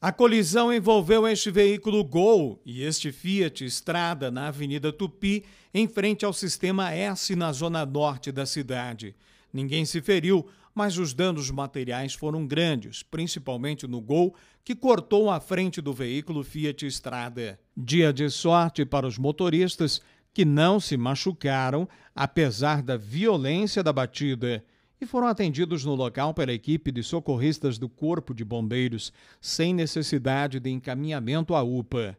A colisão envolveu este veículo Gol e este Fiat Estrada na Avenida Tupi, em frente ao sistema S na zona norte da cidade. Ninguém se feriu, mas os danos materiais foram grandes, principalmente no Gol, que cortou a frente do veículo Fiat Estrada. Dia de sorte para os motoristas que não se machucaram, apesar da violência da batida e foram atendidos no local pela equipe de socorristas do Corpo de Bombeiros, sem necessidade de encaminhamento à UPA.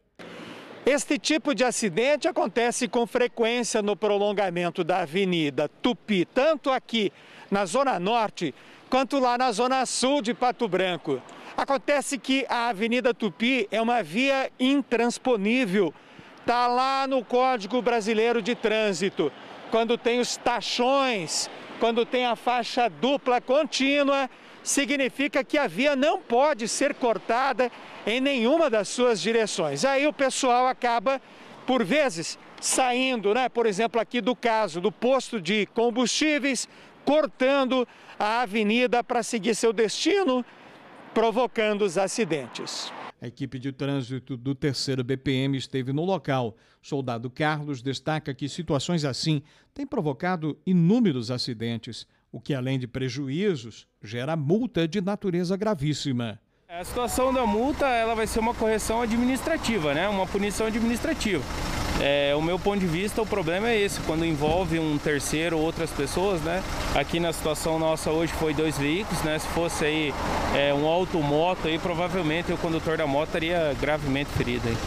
Este tipo de acidente acontece com frequência no prolongamento da Avenida Tupi, tanto aqui na Zona Norte quanto lá na Zona Sul de Pato Branco. Acontece que a Avenida Tupi é uma via intransponível. Está lá no Código Brasileiro de Trânsito. Quando tem os tachões quando tem a faixa dupla contínua, significa que a via não pode ser cortada em nenhuma das suas direções. Aí o pessoal acaba, por vezes, saindo, né? por exemplo, aqui do caso do posto de combustíveis, cortando a avenida para seguir seu destino, provocando os acidentes. A equipe de trânsito do terceiro BPM esteve no local. Soldado Carlos destaca que situações assim têm provocado inúmeros acidentes, o que, além de prejuízos, gera multa de natureza gravíssima. A situação da multa ela vai ser uma correção administrativa, né? uma punição administrativa. É, o meu ponto de vista, o problema é esse, quando envolve um terceiro ou outras pessoas, né? Aqui na situação nossa hoje foi dois veículos, né? Se fosse aí é, um automoto aí, provavelmente o condutor da moto estaria gravemente ferido aí.